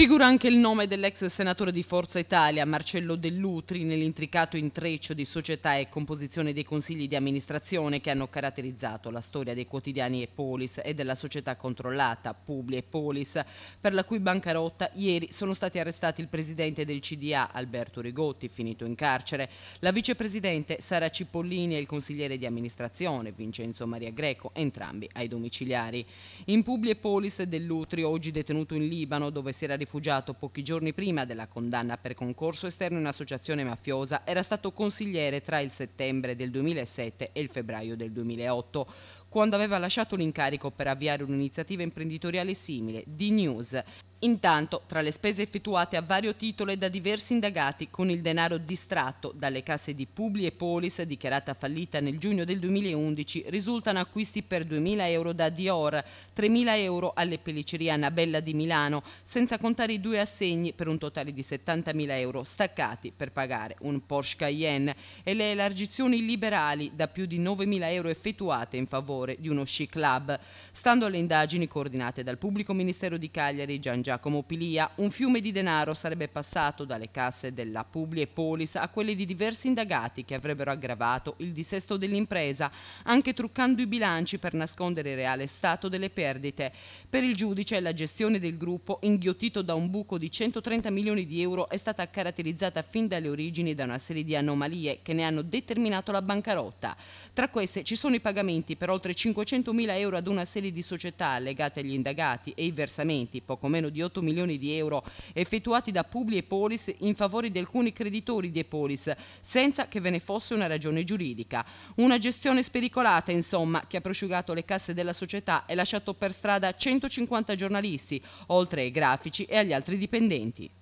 Figura anche il nome dell'ex senatore di Forza Italia, Marcello Dell'Utri, nell'intricato intreccio di società e composizione dei consigli di amministrazione che hanno caratterizzato la storia dei quotidiani e Polis e della società controllata Publi e Polis, per la cui bancarotta ieri sono stati arrestati il presidente del CDA Alberto Rigotti, finito in carcere, la vicepresidente Sara Cipollini e il consigliere di amministrazione Vincenzo Maria Greco, entrambi ai domiciliari. In Publi e Polis Dell'Utri, oggi detenuto in Libano, dove si era rifugiato rifugiato pochi giorni prima della condanna per concorso esterno in associazione mafiosa, era stato consigliere tra il settembre del 2007 e il febbraio del 2008, quando aveva lasciato l'incarico per avviare un'iniziativa imprenditoriale simile, D-News. Intanto, tra le spese effettuate a vario titolo e da diversi indagati con il denaro distratto dalle casse di Publi e Polis dichiarata fallita nel giugno del 2011, risultano acquisti per 2.000 euro da Dior, 3.000 euro alle pellicerie Annabella di Milano, senza contare i due assegni per un totale di 70.000 euro staccati per pagare un Porsche Cayenne e le elargizioni liberali da più di 9.000 euro effettuate in favore di uno sci club. Stando alle indagini coordinate dal pubblico ministero di Cagliari, Gian Giacomo Pilia, un fiume di denaro sarebbe passato dalle casse della Publi e Polis a quelle di diversi indagati che avrebbero aggravato il dissesto dell'impresa, anche truccando i bilanci per nascondere il reale stato delle perdite. Per il giudice la gestione del gruppo, inghiottito da un buco di 130 milioni di euro, è stata caratterizzata fin dalle origini da una serie di anomalie che ne hanno determinato la bancarotta. Tra queste ci sono i pagamenti per oltre 500 mila euro ad una serie di società legate agli indagati e i versamenti, poco meno di di 8 milioni di euro effettuati da Publi e Polis in favore di alcuni creditori di Epolis, senza che ve ne fosse una ragione giuridica. Una gestione spericolata, insomma, che ha prosciugato le casse della società e lasciato per strada 150 giornalisti, oltre ai grafici e agli altri dipendenti.